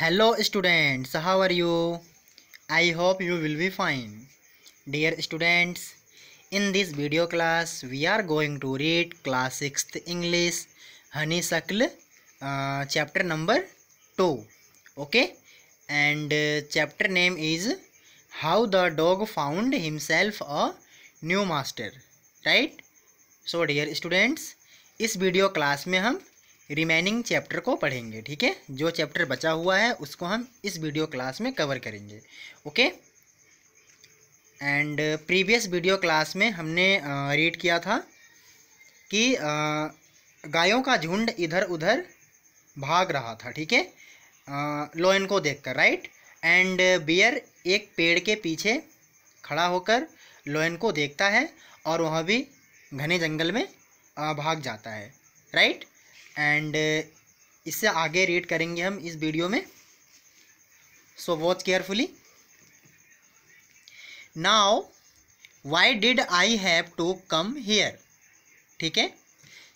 Hello students how are you I hope you will be fine dear students in this video class we are going to read class six English honeysuckle chapter number two okay and chapter name is how the dog found himself a new master right so dear students इस video class में हम remaining chapter को पढ़ेंगे ठीक है जो chapter बचा हुआ है उसको हम इस वीडियो क्लास में कवर करेंगे okay and previous video class में हमने रीड uh, किया था कि uh, गायों का झुंड इधर उधर भाग रहा था ठीक है लोयन uh, को देखकर राइट एंड बियर एक पेड़ के पीछे खड़ा होकर लोयन को देखता है और वह भी घने जंगल में भाग जाता है राइट एंड uh, इससे आगे रीड करेंगे हम इस वीडियो में so watch carefully now why did I have to come here ठीक है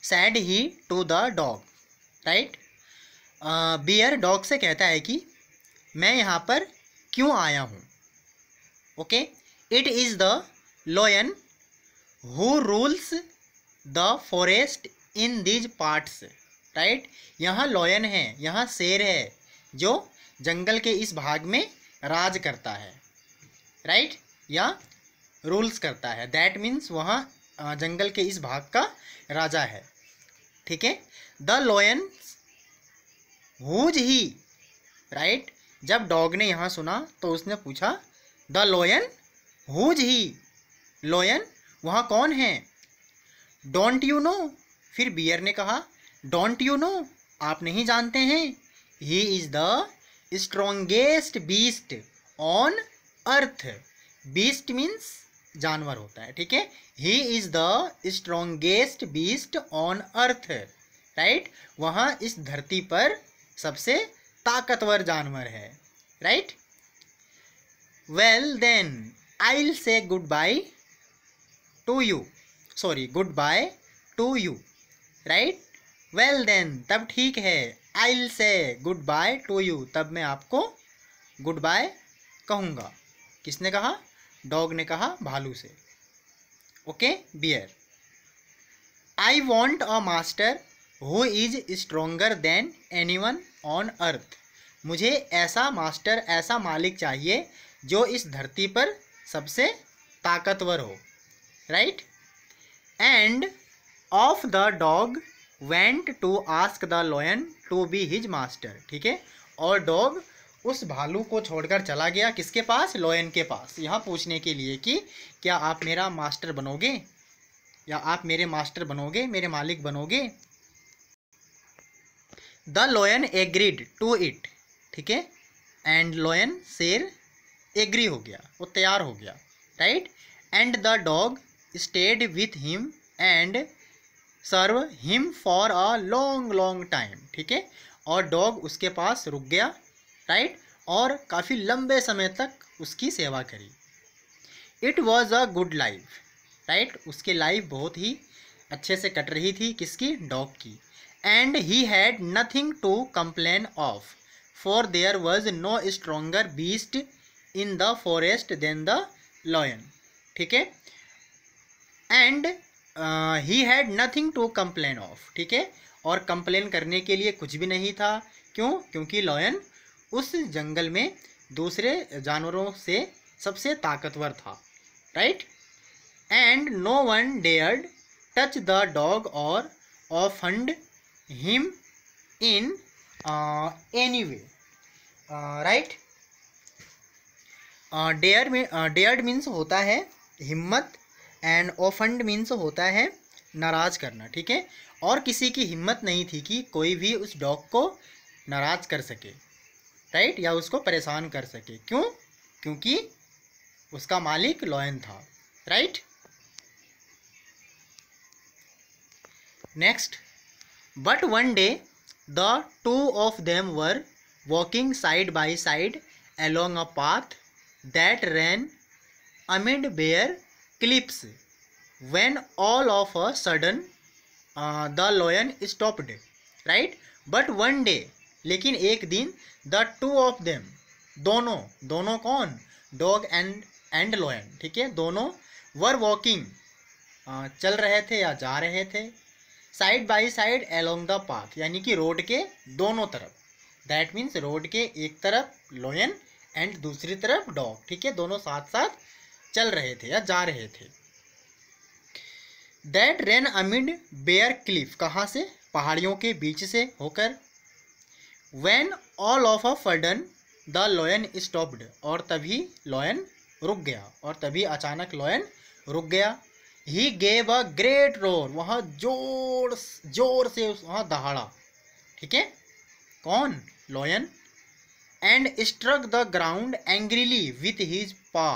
said he to the dog right bear dog से कहता है कि मैं यहाँ पर क्यों आया हूँ okay it is the lion who rules the forest in these parts right यहाँ लॉयन है यहाँ शेर है जो जंगल के इस भाग में राज करता है राइट या रूल्स करता है दैट मीन्स वहाँ जंगल के इस भाग का राजा है ठीक है the lion who's he right जब डॉग ने यहाँ सुना तो उसने पूछा the lion who's he lion वहाँ कौन है डोंट यू नो फिर बियर ने कहा डोंट यू नो आप नहीं जानते हैं he is the strongest beast on earth beast means जानवर होता है ठीक है he is the strongest beast on earth right वहाँ इस धरती पर सबसे ताकतवर जानवर है right well then I say goodbye to you sorry goodbye to you right well then तब ठीक है आई say goodbye to you तब मैं आपको गुड बाय कहूँगा किसने कहा डॉग ने कहा भालू से okay bear I want a master who is stronger than anyone on earth मुझे ऐसा मास्टर ऐसा मालिक चाहिए जो इस धरती पर सबसे ताकतवर हो right and off the dog went to ask the lion to be his master ठीक है और डॉग उस भालू को छोड़कर चला गया किसके पास लॉयन के पास यहाँ पूछने के लिए कि क्या आप मेरा मास्टर बनोगे या आप मेरे मास्टर बनोगे मेरे मालिक बनोगे the lion agreed to it ठीक है एंड लॉयन शेर एग्री हो गया वो तैयार हो गया right and the dog stayed with him and serve him for a long long time ठीक है और डॉग उसके पास रुक गया राइट और काफ़ी लंबे समय तक उसकी सेवा करी it was a good life right उसकी लाइफ बहुत ही अच्छे से कट रही थी किसकी डॉग की and he had nothing to complain of for there was no stronger beast in the forest than the lion ठीक है and he had nothing to complain of ठीक है और कंप्लेन करने के लिए कुछ भी नहीं था क्यों क्योंकि लॉयन उस जंगल में दूसरे जानवरों से सबसे ताकतवर था right and no one dared touch the dog or hunt him in any way right dare dared means होता है हिम्मत एंड ओफंड मीन्स होता है नाराज़ करना ठीक है और किसी की हिम्मत नहीं थी कि कोई भी उस डॉग को नाराज़ कर सके राइट या उसको परेशान कर सके क्यों क्योंकि उसका मालिक लॉयन था right next but one day the two of them were walking side by side along a path that ran amid bare cliffs when all of a sudden the lion lion right but one day लेकिन एक दिन the two of them दोनों दोनों कौन dog and and lion ठीक है दोनों were walking uh, चल रहे थे या जा रहे थे side by side along the park यानी कि रोड के दोनों तरफ दैट मीन्स रोड के एक तरफ लोयन एंड दूसरी तरफ डॉग ठीक है दोनों साथ साथ चल रहे थे या जा रहे थे that ran amid bare cliff कहाँ से पहाड़ियों के बीच से होकर when all of a sudden the lion stopped और तभी लॉयन रुक गया और तभी अचानक लॉयन रुक गया he gave a great roar वहाँ जोर जोर से वहाँ दहाड़ा ठीक है कौन lion and struck the ground angrily with his paw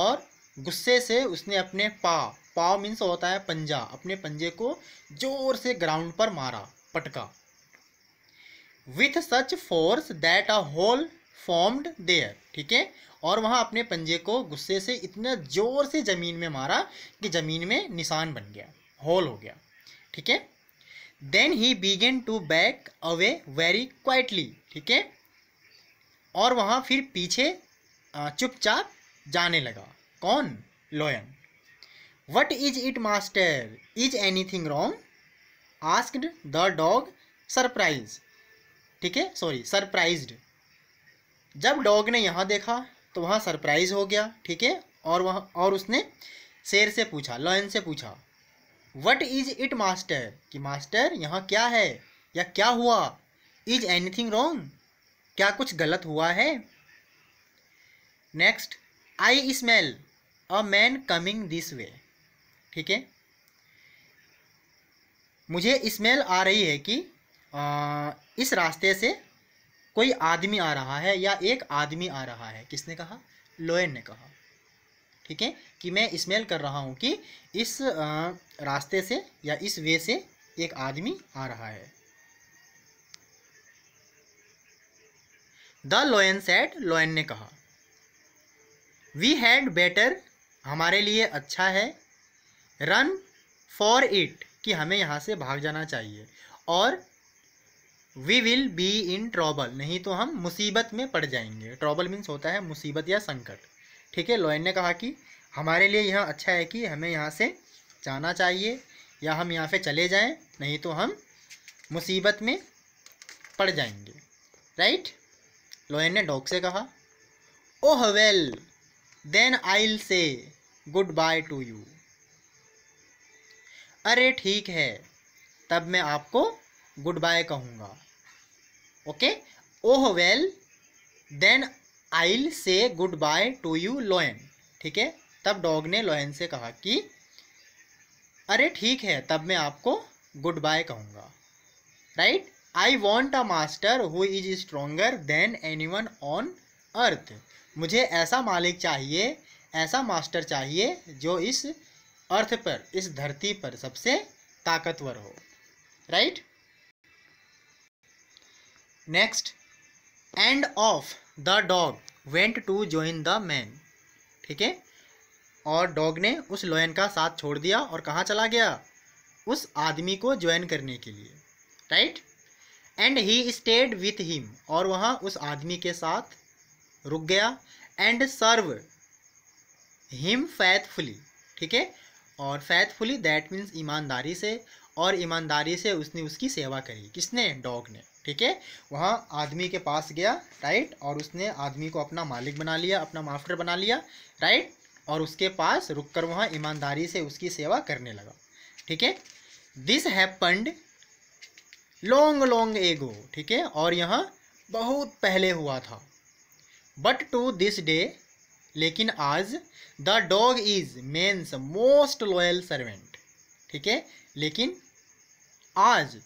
और गुस्से से उसने अपने पाव पाव मीन्स होता है पंजा अपने पंजे को जोर से ग्राउंड पर मारा पटका with such force that a hole formed there ठीक है और वहाँ अपने पंजे को गुस्से से इतना जोर से ज़मीन में मारा कि ज़मीन में निशान बन गया होल हो गया ठीक है then he began to back away very quietly ठीक है और वहाँ फिर पीछे चुपचाप जाने लगा कौन lion what is it master is anything wrong asked the dog surprised ठीक है सॉरी सरप्राइज्ड जब डॉग ने यहाँ देखा तो वहाँ सरप्राइज हो गया ठीक है और वहाँ और उसने शेर से पूछा लॉयन से पूछा वट इज इट मास्टर कि मास्टर यहाँ क्या है या क्या हुआ इज एनी थिंग रॉन्ग क्या कुछ गलत हुआ है next I smell a man coming this way ठीक है मुझे स्मेल आ रही है कि आ, इस रास्ते से कोई आदमी आ रहा है या एक आदमी आ रहा है किसने कहा लोयन ने कहा ठीक है कि मैं स्मेल कर रहा हूँ कि इस आ, रास्ते से या इस वे से एक आदमी आ रहा है द लोयन सेट लोयन ने कहा वी हैड बेटर हमारे लिए अच्छा है रन फॉर इट कि हमें यहाँ से भाग जाना चाहिए और we will be in trouble नहीं तो हम मुसीबत में पड़ जाएंगे ट्रॉबल मीन्स होता है मुसीबत या संकट ठीक है लॉयन ने कहा कि हमारे लिए यह अच्छा है कि हमें यहाँ से जाना चाहिए या हम यहाँ से चले जाएं नहीं तो हम मुसीबत में पड़ जाएंगे राइट लोयन ने डॉग से कहा ओह well then I'll say goodbye to you अरे ठीक है तब मैं आपको गुड बाय कहूँगा okay oh well then I'll say goodbye to you lion ठीक है तब डॉग ने लोयन से कहा कि अरे ठीक है तब मैं आपको गुड बाय कहूँगा right I want a master who is stronger than anyone on earth मुझे ऐसा मालिक चाहिए ऐसा मास्टर चाहिए जो इस अर्थ पर इस धरती पर सबसे ताकतवर हो right next and off the dog went to join the man ठीक है और डॉग ने उस लोयन का साथ छोड़ दिया और कहाँ चला गया उस आदमी को ज्वाइन करने के लिए right and he stayed with him और वहाँ उस आदमी के साथ रुक गया एंड सर्व हिम फैथफुली ठीक है और फैथफुली दैट मीन्स ईमानदारी से और ईमानदारी से उसने उसकी सेवा करी किसने डॉग ने ठीक है वहाँ आदमी के पास गया राइट और उसने आदमी को अपना मालिक बना लिया अपना मास्टर बना लिया राइट और उसके पास रुककर वहाँ ईमानदारी से उसकी सेवा करने लगा ठीक है this happened long long ago ठीक है और यहाँ बहुत पहले हुआ था बट टू दिस डे लेकिन आज the dog is man's most loyal servant ठीक है लेकिन आज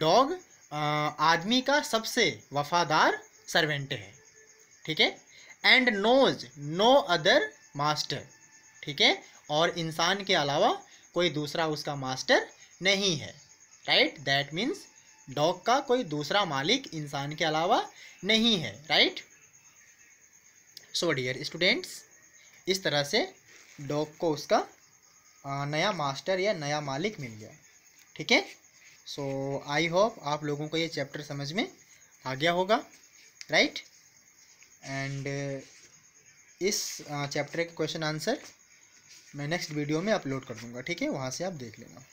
डॉग आदमी का सबसे वफादार सर्वेंट है ठीक है and knows no other master ठीक है और इंसान के अलावा कोई दूसरा उसका मास्टर नहीं है राइट दैट मीन्स डॉग का कोई दूसरा मालिक इंसान के अलावा नहीं है right right? So dear students इस तरह से डॉग को उसका नया मास्टर या नया मालिक मिल गया ठीक है सो आई होप आप लोगों को ये चैप्टर समझ में आ गया होगा राइट एंड uh, इस चैप्टर के क्वेश्चन आंसर मैं नेक्स्ट वीडियो में अपलोड कर दूंगा ठीक है वहाँ से आप देख लेना